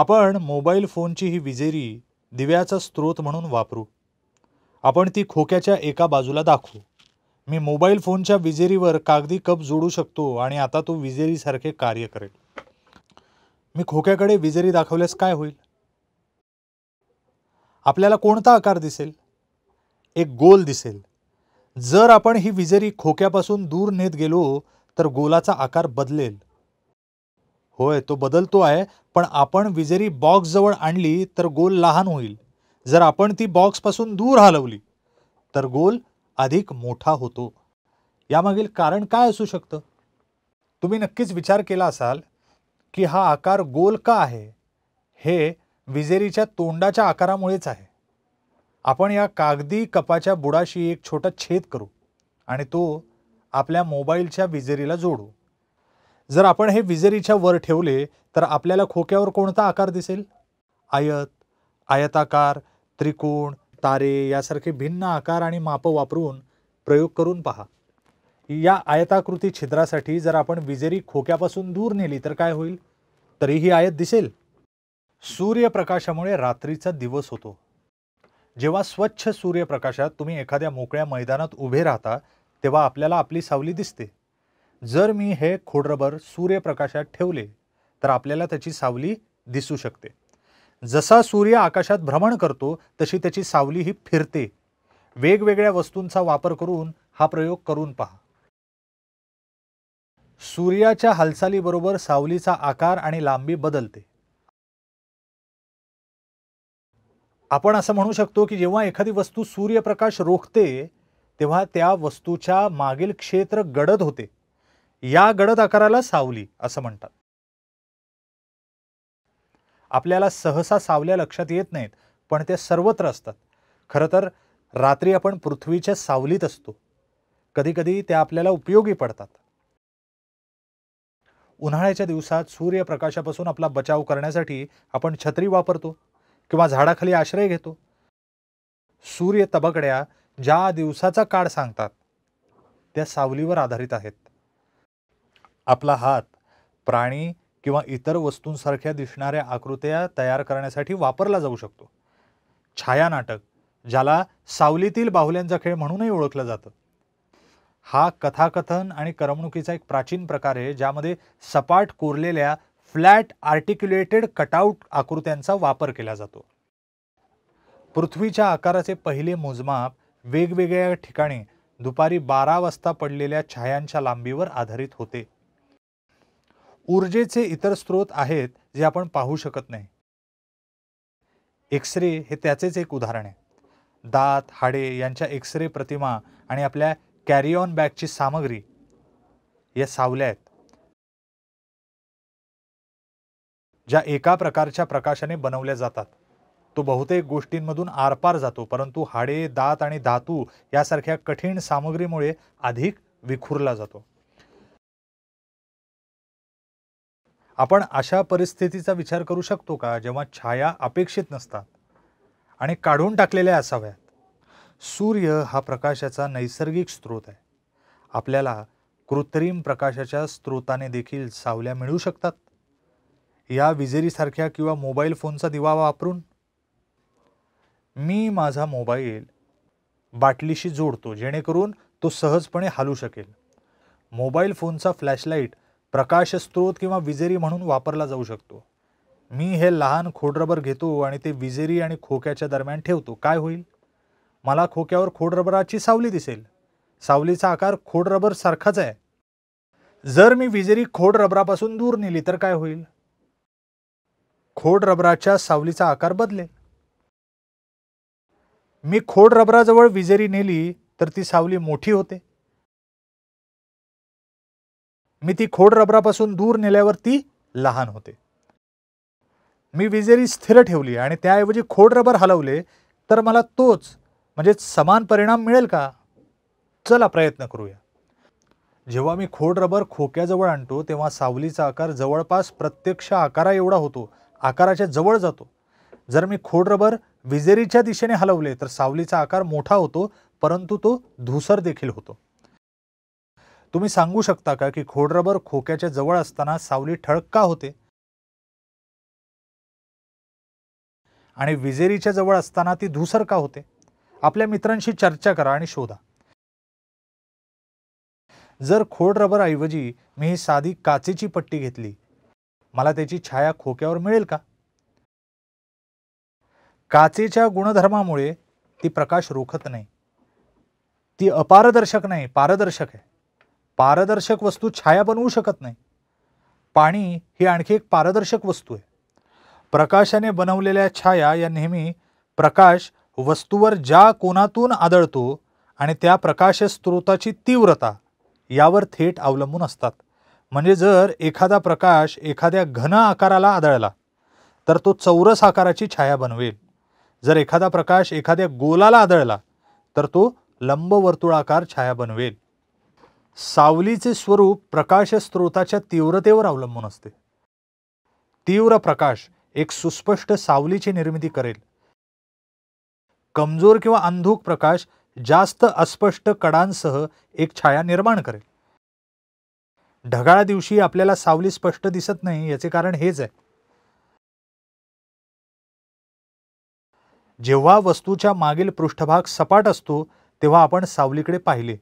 आपण मोबाईल फोनची ही विजेरी दिव्याचा स्रोत म्हणून वापरू आपण ती खोक्याच्या एका बाजूला दाखवू मी मोबाईल फोनच्या विजेरीवर कागदी कप जोडू शकतो आणि आता तो विजेरीसारखे कार्य करेल मी खोक्याकडे विजेरी दाखवल्यास काय होईल आपल्याला कोणता आकार दिसेल एक गोल दिसेल जर आपण ही विजेरी खोक्यापासून दूर नेत गेलो तर गोलाचा आकार बदलेल होय तो बदलतो आहे पण आपण विजेरी बॉक्सजवळ आणली तर गोल लहान होईल जर आपण ती बॉक्सपासून दूर हलवली तर गोल अधिक मोठा होतो यामागील कारण काय असू शकतं तुम्ही नक्कीच विचार केला असाल की हा आकार गोल का आहे हे विजेरीच्या तोंडाच्या आकारामुळेच आहे आपण या कागदी कपाच्या बुडाशी एक छोटा छेद करू आणि तो आपल्या मोबाईलच्या विजेरीला जोडू जर आपण हे विजेरीच्या वर ठेवले तर आपल्याला खोक्यावर कोणता आकार दिसेल आयत आयताकार त्रिकोण तारे यासारखे भिन्न आकार आणि मापं वापरून प्रयोग करून पहा या आयताकृती छिद्रासाठी जर आपण विजेरी खोक्यापासून दूर नेली तर काय होईल तरी ही आयत दिसेल सूर्यप्रकाशामुळे रात्रीचा दिवस होतो जेव्हा स्वच्छ सूर्यप्रकाशात तुम्ही एखाद्या मोकळ्या मैदानात उभे राहता तेव्हा आपल्याला आपली सावली दिसते जर मी हे खोडरबर सूर्यप्रकाशात ठेवले तर आपल्याला त्याची सावली दिसू शकते जसा सूर्य आकाशात भ्रमण करतो तशी त्याची सावली ही फिरते वेगवेगळ्या वस्तूंचा वापर करून हा प्रयोग करून पहा सूर्याच्या हालचालीबरोबर सावलीचा आकार आणि लांबी बदलते आपण असं म्हणू शकतो की जेव्हा एखादी वस्तू सूर्यप्रकाश रोखते तेव्हा त्या वस्तूच्या मागील क्षेत्र गडद होते या गडद आकाराला सावली असं म्हणतात आपल्याला सहसा सावल्या लक्षात येत नाहीत पण त्या सर्वत्र असतात खरं तर रात्री आपण पृथ्वीच्या सावलीत असतो कधीकधी त्या आपल्याला उपयोगी पडतात उन्हाळ्याच्या दिवसात सूर्यप्रकाशापासून आपला बचाव करण्यासाठी आपण छत्री वापरतो किंवा झाडाखाली आश्रय घेतो सूर्य तबकड्या ज्या दिवसाचा काळ सांगतात त्या सावलीवर आधारित आहेत आपला हात प्राणी किंवा इतर वस्तूंसारख्या दिसणाऱ्या आकृत्या तयार करण्यासाठी वापरला जाऊ शकतो नाटक ज्याला सावलीतील बाहुल्यांचा खेळ म्हणूनही ओळखलं जातं हा कथाकथन आणि करमणुकीचा एक प्राचीन प्रकार आहे ज्यामध्ये सपाट कोरलेल्या फ्लॅट आर्टिक्युलेटेड कटआउट आकृत्यांचा वापर केला जातो पृथ्वीच्या आकाराचे पहिले मोजमाप वेगवेगळ्या ठिकाणी दुपारी बारा वाजता पडलेल्या छायांच्या लांबीवर आधारित होते ऊर्जेचे इतर स्रोत आहेत जे आपण पाहू शकत नाही एक्स रे हे त्याचेच एक उदाहरण आहे दात हाडे यांच्या एक्स रे प्रतिमा आणि आपल्या कॅरिऑन बॅगची सामग्री या सावल्या आहेत ज्या एका प्रकारच्या प्रकाशाने बनवल्या जातात तो बहुतेक गोष्टींमधून आरपार जातो परंतु हाडे दात आणि धातू यासारख्या कठीण सामग्रीमुळे अधिक विखुरला जातो आपण अशा परिस्थितीचा विचार करू शकतो का जेव्हा छाया अपेक्षित नसतात आणि काढून टाकलेल्या असाव्यात सूर्य हा प्रकाशाचा नैसर्गिक स्रोत आहे आपल्याला कृत्रिम प्रकाशाच्या स्रोताने देखील सावल्या मिळू शकतात या विजेरीसारख्या किंवा मोबाईल फोनचा दिवा वापरून मी माझा मोबाईल बाटलीशी जोडतो जेणेकरून तो सहजपणे हालू शकेल मोबाईल फोनचा फ्लॅशलाईट प्रकाशस्त्रोत किंवा विजेरी म्हणून वापरला जाऊ शकतो मी हे लहान खोडरबर घेतो आणि ते विजेरी आणि खोक्याच्या दरम्यान ठेवतो काय होईल मला खोक्यावर खोडरबराची सावली दिसेल सावलीचा आकार खोडरबर सारखाच आहे जर मी विजेरी खोड रबरापासून दूर नेली तर काय होईल खोड रबराच्या सावलीचा आकार बदले मी खोड रबराजवळ विजेरी नेली तर ती सावली मोठी होते मी ती खोड रबरापासून दूर नेल्यावर ती लहान होते मी विजेरी स्थिर ठेवली आणि त्याऐवजी खोड रबर हलवले तर मला तोच म्हणजे समान परिणाम मिळेल का चला प्रयत्न करूया जेव्हा मी खोड रबर खोक्याजवळ आणतो तेव्हा सावलीचा आकार जवळपास प्रत्यक्ष आकारा एवढा होतो आकाराच्या जवळ जातो जर मी खोड रबर विजेरीच्या दिशेने हलवले तर सावलीचा आकार मोठा होतो परंतु तो धुसर देखील होतो तुम्ही सांगू शकता का की खोडरबर खोक्याच्या जवळ असताना सावली ठळक का होते आणि विजेरीच्या जवळ असताना ती धुसर का होते आपल्या मित्रांशी चर्चा करा आणि शोधा जर खोड रबर ऐवजी मी ही साधी काचेची पट्टी घेतली मला त्याची छाया खोक्यावर मिळेल का काचेच्या गुणधर्मामुळे ती प्रकाश रोखत नाही ती अपारदर्शक नाही पारदर्शक आहे पारदर्शक वस्तू छाया बनवू शकत नाही पाणी ही आणखी एक पारदर्शक वस्तू आहे प्रकाशाने बनवलेल्या छाया या नेहमी प्रकाश वस्तूवर ज्या कोणातून आदळतो आणि त्या प्रकाश स्रोताची तीव्रता यावर थेट अवलंबून असतात म्हणजे जर एखादा प्रकाश एखाद्या घन आकाराला आदळला तर तो चौरस आकाराची छाया बनवेल जर एखादा प्रकाश एखाद्या गोलाला आदळला तर तो लंबवर्तुळाकार छाया बनवेल सावलीचे स्वरूप प्रकाश स्रोताच्या तीव्रतेवर अवलंबून असते तीव्र प्रकाश एक सुस्पष्ट सावलीची निर्मिती करेल कमजोर किंवा अंधूक प्रकाश जास्त अस्पष्ट कडांसह एक छाया निर्माण करेल ढगाळ्या दिवशी आपल्याला सावली स्पष्ट दिसत नाही याचे कारण हेच आहे जेव्हा वस्तूच्या मागील पृष्ठभाग सपाट असतो तेव्हा आपण सावलीकडे पाहिले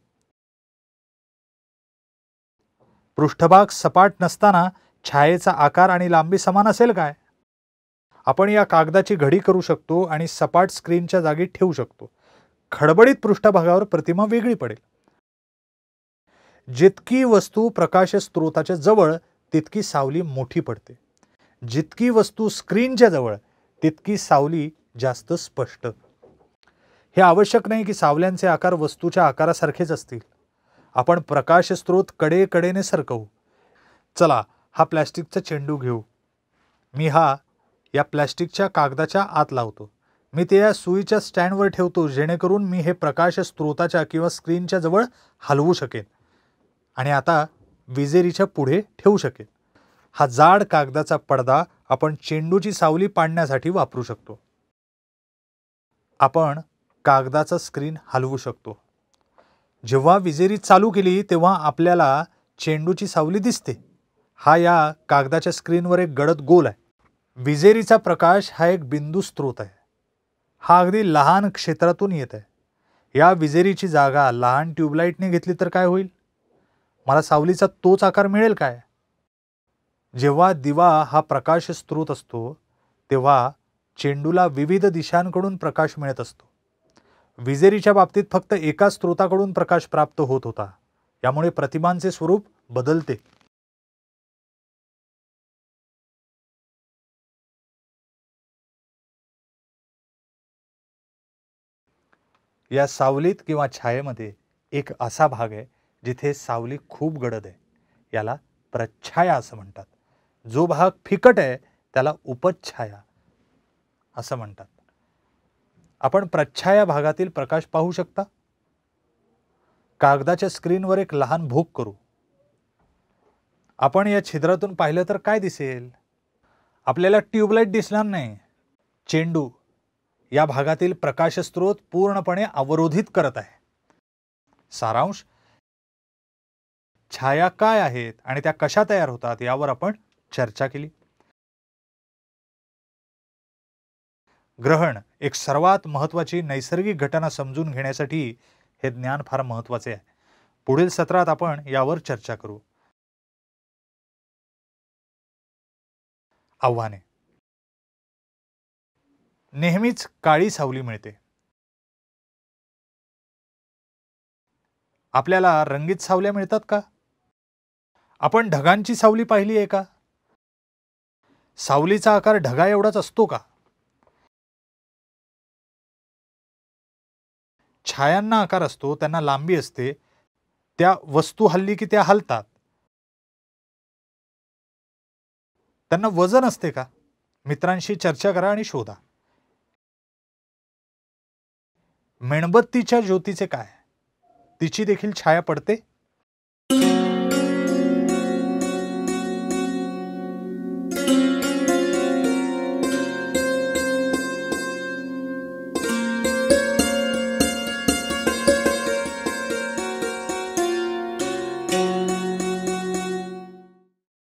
पृष्ठभाग सपाट नसताना छायेचा आकार आणि लांबी समान असेल काय आपण या कागदाची घडी करू शकतो आणि सपाट स्क्रीनच्या जागी ठेवू शकतो खडबडीत पृष्ठभागावर प्रतिमा वेगळी पडेल जितकी वस्तू प्रकाश स्त्रोताच्या जवळ तितकी सावली मोठी पडते जितकी वस्तू स्क्रीनच्या जवळ तितकी सावली जास्त स्पष्ट हे आवश्यक नाही की सावल्यांचे आकार वस्तूच्या आकारासारखेच असतील आपण प्रकाशस्रोत कडेने सरकवू चला हा प्लॅस्टिकचा चेंडू घेऊ मी हा या प्लॅस्टिकच्या कागदाच्या आत लावतो मी ते या सुईच्या स्टँडवर ठेवतो जेणेकरून मी हे प्रकाश स्त्रोताच्या किंवा स्क्रीनच्या जवळ हलवू शकेन आणि आता विजेरीच्या पुढे ठेवू शकेन हा जाड कागदाचा पडदा आपण चेंडूची सावली पाडण्यासाठी वापरू शकतो आपण कागदाचा स्क्रीन हलवू शकतो जेव्हा विजेरी चालू केली तेव्हा आपल्याला चेंडूची सावली दिसते हा या कागदाच्या स्क्रीनवर एक गडद गोल आहे विजेरीचा प्रकाश हा एक बिंदू स्त्रोत आहे हा अगदी लहान क्षेत्रातून येत आहे या विजेरीची जागा लहान ट्यूबलाईटने घेतली तर काय होईल मला सावलीचा तोच आकार मिळेल काय जेव्हा दिवा हा प्रकाश स्रोत असतो तेव्हा चेंडूला विविध दिशांकडून प्रकाश मिळत असतो विजेरीच्या बाबतीत फक्त एकाच स्त्रोताकडून प्रकाश प्राप्त होत होता यामुळे प्रतिमांचे स्वरूप बदलते या सावलीत किंवा छायेमध्ये एक असा भाग आहे जिथे सावली खूप गडद आहे याला प्रच्छाया असं म्हणतात जो भाग फिकट आहे त्याला उपच्छाया असं म्हणतात आपण प्रच्छाया भागातील प्रकाश पाहू शकता कागदाच्या स्क्रीनवर एक लहान भूक करू आपण या छिद्रातून पाहिलं तर काय दिसेल आपल्याला ट्यूबलाईट दिसणार नाही चेंडू या भागातील प्रकाशस्रोत पूर्णपणे अवरोधित करत आहे सारांश छाया काय आहेत आणि त्या कशा तयार होतात यावर आपण चर्चा केली ग्रहण एक सर्वात महत्त्वाची नैसर्गिक घटना समजून घेण्यासाठी हे ज्ञान फार महत्त्वाचे आहे पुढील सत्रात आपण यावर चर्चा करू आव्हाने नेहमीच काळी सावली मिळते आपल्याला रंगीत सावल्या मिळतात का आपण ढगांची सावली पाहिली आहे का सावलीचा आकार ढगा एवढाच असतो का छायांना आकार असतो त्यांना लांबी असते त्या वस्तू हल्ली की त्या हलतात त्यांना वजन असते का मित्रांशी चर्चा करा आणि शोधा मेणबत्तीच्या ज्योतीचे काय तिची देखील छाया पडते